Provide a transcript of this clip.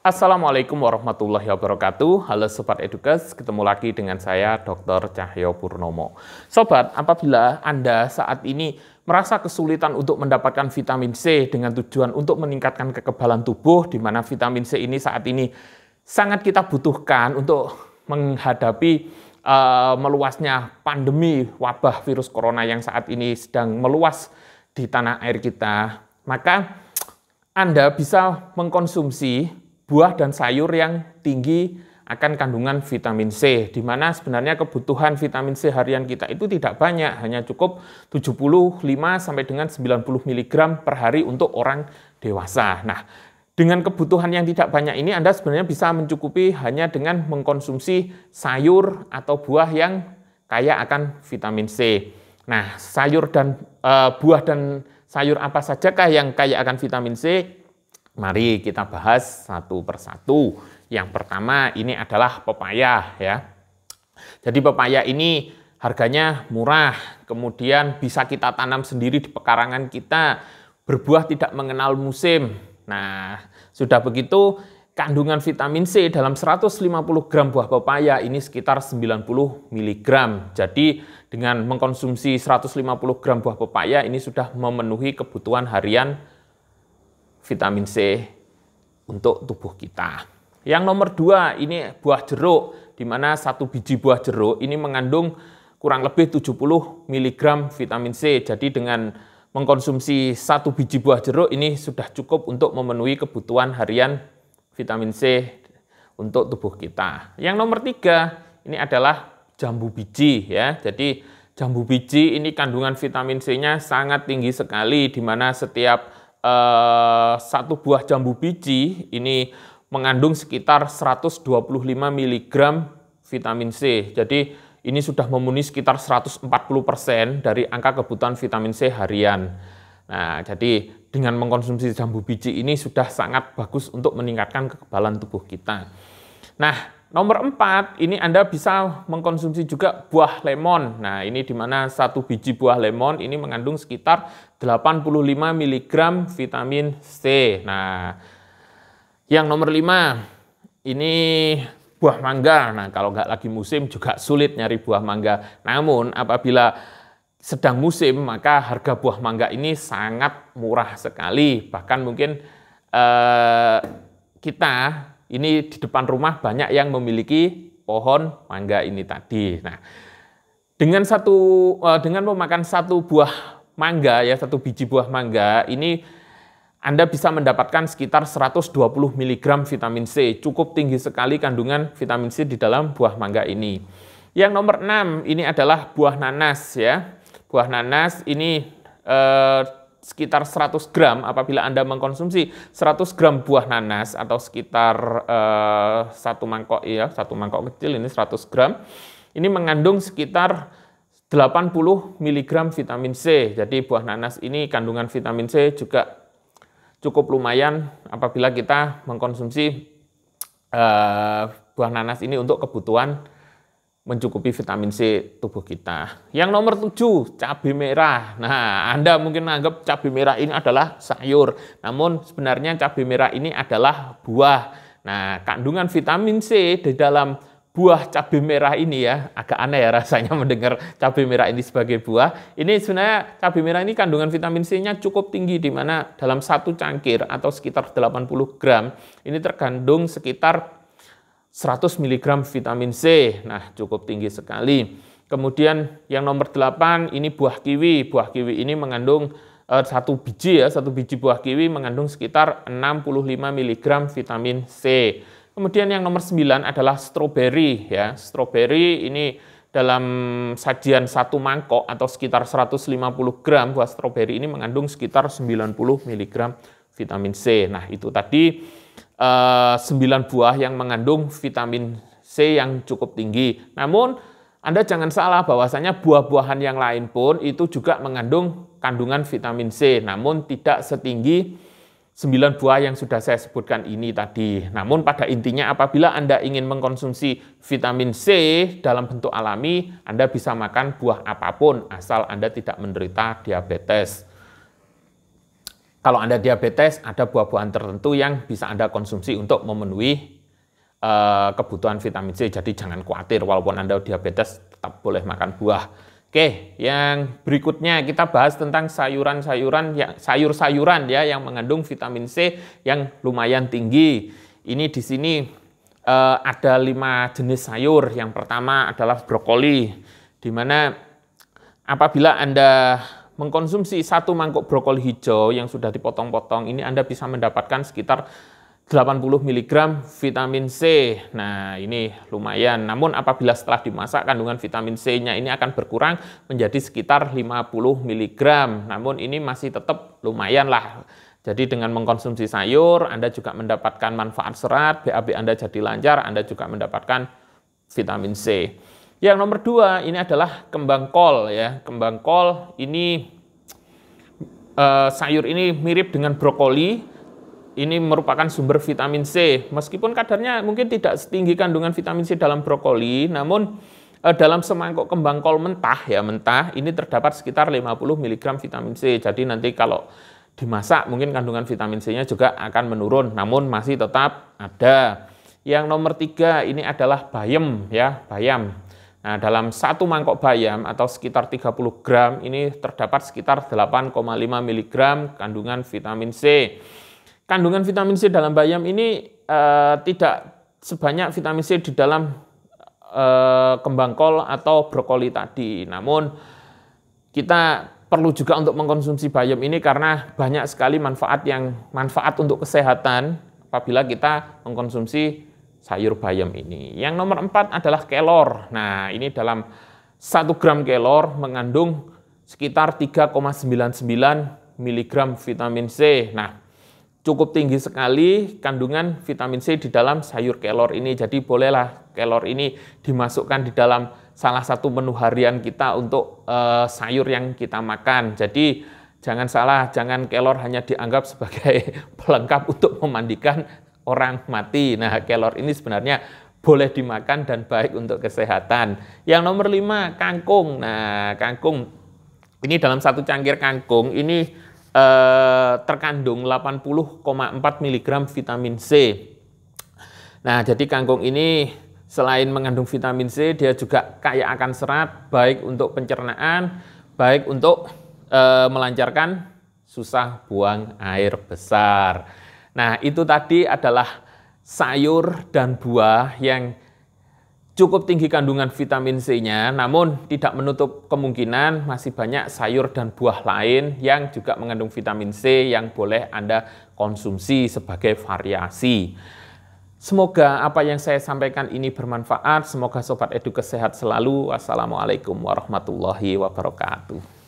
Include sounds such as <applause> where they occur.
Assalamualaikum warahmatullahi wabarakatuh. Halo Sobat Edukas, ketemu lagi dengan saya Dr. Cahyo Purnomo. Sobat, apabila Anda saat ini merasa kesulitan untuk mendapatkan vitamin C dengan tujuan untuk meningkatkan kekebalan tubuh di mana vitamin C ini saat ini sangat kita butuhkan untuk menghadapi uh, meluasnya pandemi wabah virus corona yang saat ini sedang meluas di tanah air kita, maka Anda bisa mengkonsumsi buah dan sayur yang tinggi akan kandungan vitamin C, di mana sebenarnya kebutuhan vitamin C harian kita itu tidak banyak, hanya cukup 75 sampai dengan 90 mg per hari untuk orang dewasa. Nah, dengan kebutuhan yang tidak banyak ini Anda sebenarnya bisa mencukupi hanya dengan mengkonsumsi sayur atau buah yang kaya akan vitamin C. Nah, sayur dan e, buah dan sayur apa sajakah yang kaya akan vitamin C? Mari kita bahas satu persatu. Yang pertama ini adalah pepaya ya. Jadi pepaya ini harganya murah, kemudian bisa kita tanam sendiri di pekarangan kita, berbuah tidak mengenal musim. Nah, sudah begitu kandungan vitamin C dalam 150 gram buah pepaya ini sekitar 90 mg. Jadi dengan mengkonsumsi 150 gram buah pepaya ini sudah memenuhi kebutuhan harian vitamin C untuk tubuh kita. Yang nomor dua ini buah jeruk, di mana satu biji buah jeruk ini mengandung kurang lebih 70 mg vitamin C. Jadi dengan mengkonsumsi satu biji buah jeruk ini sudah cukup untuk memenuhi kebutuhan harian vitamin C untuk tubuh kita. Yang nomor tiga ini adalah jambu biji ya. Jadi jambu biji ini kandungan vitamin C-nya sangat tinggi sekali di mana setiap Eh, satu buah jambu biji ini mengandung sekitar 125 mg vitamin C. Jadi ini sudah memenuhi sekitar 140% dari angka kebutuhan vitamin C harian. Nah, jadi dengan mengkonsumsi jambu biji ini sudah sangat bagus untuk meningkatkan kekebalan tubuh kita. Nah, Nomor empat, ini Anda bisa mengkonsumsi juga buah lemon. Nah, ini di mana satu biji buah lemon ini mengandung sekitar 85 mg vitamin C. Nah, yang nomor lima, ini buah mangga. Nah, kalau nggak lagi musim juga sulit nyari buah mangga. Namun, apabila sedang musim, maka harga buah mangga ini sangat murah sekali. Bahkan mungkin eh, kita ini di depan rumah banyak yang memiliki pohon mangga ini tadi. Nah, dengan satu eh, dengan memakan satu buah mangga ya satu biji buah mangga ini anda bisa mendapatkan sekitar 120 mg vitamin C. Cukup tinggi sekali kandungan vitamin C di dalam buah mangga ini. Yang nomor 6 ini adalah buah nanas ya. Buah nanas ini eh, sekitar 100 gram apabila Anda mengkonsumsi 100 gram buah nanas atau sekitar eh, satu mangkok ya, satu mangkok kecil ini 100 gram. Ini mengandung sekitar 80 mg vitamin C. Jadi buah nanas ini kandungan vitamin C juga cukup lumayan apabila kita mengkonsumsi eh, buah nanas ini untuk kebutuhan mencukupi vitamin C tubuh kita. Yang nomor tujuh, cabai merah. Nah, Anda mungkin menganggap cabai merah ini adalah sayur. Namun sebenarnya cabai merah ini adalah buah. Nah, kandungan vitamin C di dalam buah cabai merah ini ya, agak aneh ya rasanya <laughs> mendengar cabai merah ini sebagai buah. Ini sebenarnya cabai merah ini kandungan vitamin C-nya cukup tinggi di mana dalam satu cangkir atau sekitar 80 gram ini terkandung sekitar 100 mg vitamin C. Nah, cukup tinggi sekali. Kemudian yang nomor 8 ini buah kiwi. Buah kiwi ini mengandung eh, satu biji ya, satu biji buah kiwi mengandung sekitar 65 mg vitamin C. Kemudian yang nomor 9 adalah stroberi ya. Stroberi ini dalam sajian satu mangkok atau sekitar 150 gram buah stroberi ini mengandung sekitar 90 mg vitamin C. Nah, itu tadi 9 eh, buah yang mengandung vitamin C yang cukup tinggi. Namun Anda jangan salah bahwasanya buah-buahan yang lain pun itu juga mengandung kandungan vitamin C, namun tidak setinggi 9 buah yang sudah saya sebutkan ini tadi. Namun pada intinya apabila Anda ingin mengkonsumsi vitamin C dalam bentuk alami, Anda bisa makan buah apapun asal Anda tidak menderita diabetes kalau Anda diabetes, ada buah-buahan tertentu yang bisa Anda konsumsi untuk memenuhi uh, kebutuhan vitamin C. Jadi jangan khawatir, walaupun Anda diabetes tetap boleh makan buah. Oke, yang berikutnya kita bahas tentang sayuran-sayuran, ya, sayur-sayuran ya yang mengandung vitamin C yang lumayan tinggi. Ini di sini uh, ada lima jenis sayur. Yang pertama adalah brokoli, di mana apabila Anda mengkonsumsi satu mangkuk brokoli hijau yang sudah dipotong-potong ini Anda bisa mendapatkan sekitar 80 mg vitamin C. Nah, ini lumayan. Namun apabila setelah dimasak kandungan vitamin C-nya ini akan berkurang menjadi sekitar 50 mg. Namun ini masih tetap lumayan lah. Jadi dengan mengkonsumsi sayur, Anda juga mendapatkan manfaat serat, BAB Anda jadi lancar, Anda juga mendapatkan vitamin C. Yang nomor dua ini adalah kembang kol ya. Kembang kol ini uh, sayur ini mirip dengan brokoli. Ini merupakan sumber vitamin C. Meskipun kadarnya mungkin tidak setinggi kandungan vitamin C dalam brokoli, namun uh, dalam semangkuk kembang kol mentah ya mentah ini terdapat sekitar 50 mg vitamin C. Jadi nanti kalau dimasak mungkin kandungan vitamin C-nya juga akan menurun, namun masih tetap ada. Yang nomor tiga ini adalah bayam ya, bayam. Nah, dalam satu mangkok bayam atau sekitar 30 gram ini terdapat sekitar 8,5 mg kandungan vitamin C. Kandungan vitamin C dalam bayam ini e, tidak sebanyak vitamin C di dalam e, kembang kol atau brokoli tadi. Namun kita perlu juga untuk mengkonsumsi bayam ini karena banyak sekali manfaat yang manfaat untuk kesehatan apabila kita mengkonsumsi sayur bayam ini. Yang nomor empat adalah kelor. Nah, ini dalam satu gram kelor mengandung sekitar 3,99 mg vitamin C. Nah, cukup tinggi sekali kandungan vitamin C di dalam sayur kelor ini. Jadi bolehlah kelor ini dimasukkan di dalam salah satu menu harian kita untuk uh, sayur yang kita makan. Jadi jangan salah, jangan kelor hanya dianggap sebagai <laughs> pelengkap untuk memandikan orang mati. Nah, kelor ini sebenarnya boleh dimakan dan baik untuk kesehatan. Yang nomor lima, kangkung. Nah, kangkung ini dalam satu cangkir kangkung ini eh, terkandung 80,4 mg vitamin C. Nah, jadi kangkung ini selain mengandung vitamin C, dia juga kaya akan serat, baik untuk pencernaan, baik untuk eh, melancarkan susah buang air besar. Nah, itu tadi adalah sayur dan buah yang cukup tinggi kandungan vitamin C-nya, namun tidak menutup kemungkinan masih banyak sayur dan buah lain yang juga mengandung vitamin C yang boleh Anda konsumsi sebagai variasi. Semoga apa yang saya sampaikan ini bermanfaat. Semoga Sobat Edu kesehat selalu. Wassalamualaikum warahmatullahi wabarakatuh.